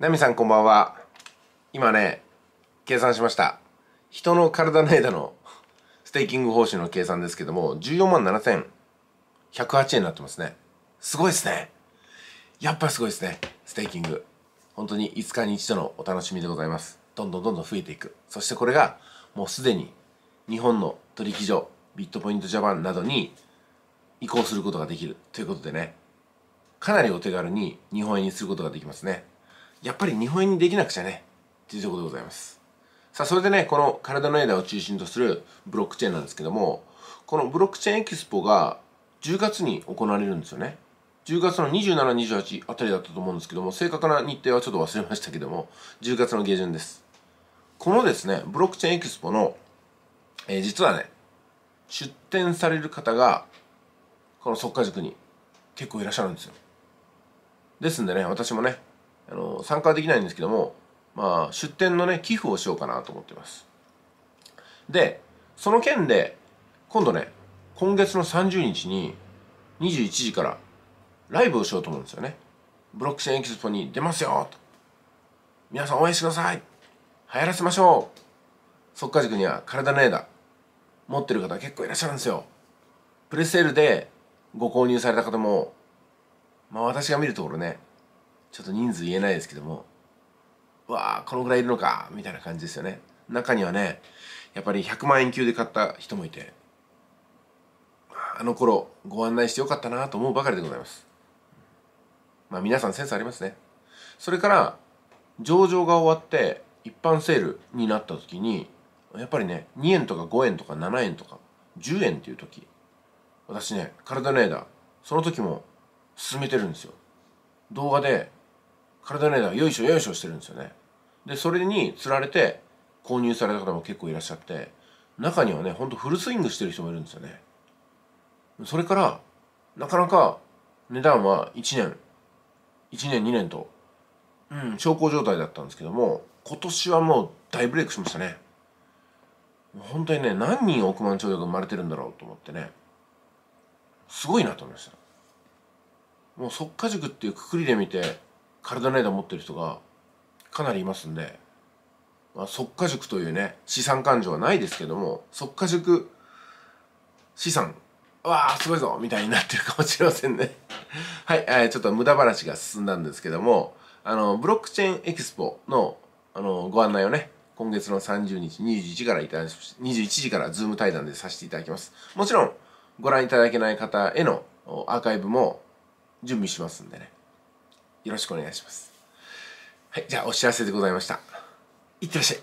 ナミさんこんばんは。今ね、計算しました。人の体の枝のステーキング報酬の計算ですけども、14万7108円になってますね。すごいですね。やっぱすごいですね。ステーキング。本当に5日に一度のお楽しみでございます。どんどんどんどん増えていく。そしてこれが、もうすでに日本の取引所、ビットポイントジャパンなどに移行することができるということでね、かなりお手軽に日本円にすることができますね。やっぱり日本円にできなくちゃねっていうところでございますさあそれでねこの体のエラーを中心とするブロックチェーンなんですけどもこのブロックチェーンエキスポが10月に行われるんですよね10月の2728あたりだったと思うんですけども正確な日程はちょっと忘れましたけども10月の下旬ですこのですねブロックチェーンエキスポの、えー、実はね出展される方がこの速化塾に結構いらっしゃるんですよですんでね私もねあの参加はできないんですけども、まあ、出店のね寄付をしようかなと思ってますでその件で今度ね今月の30日に21時からライブをしようと思うんですよねブロックチェーンエキスポに出ますよと皆さん応援してください流行らせましょう速か、塾には体の絵だ持ってる方結構いらっしゃるんですよプレセールでご購入された方もまあ私が見るところねちょっと人数言えないですけどもわあこのぐらいいるのかみたいな感じですよね中にはねやっぱり100万円級で買った人もいてあの頃ご案内してよかったなと思うばかりでございますまあ皆さんセンスありますねそれから上場が終わって一般セールになった時にやっぱりね2円とか5円とか7円とか10円っていう時私ねカルダネーダーその時も進めてるんですよ動画で体の間がよいしょよいしょしてるんですよねでそれに釣られて購入された方も結構いらっしゃって中にはねほんとフルスイングしてる人もいるんですよねそれからなかなか値段は1年1年2年とうん小康状態だったんですけども今年はもう大ブレイクしましたね本当にね何人億万長者が生まれてるんだろうと思ってねすごいなと思いましたもう速果塾っていうくくりで見て体の枝持ってる人がかなりいますんで、まあ、即価塾というね資産勘定はないですけども即価塾資産わあすごいぞみたいになってるかもしれませんね はい、えちょっと無駄話が進んだんですけどもあのブロックチェーンエキスポのあのご案内をね今月の30日21時からいただ21時からズーム対談でさせていただきますもちろんご覧いただけない方へのアーカイブも準備しますんでねよろしくお願いしますはいじゃあお知らせでございましたいってらっしゃい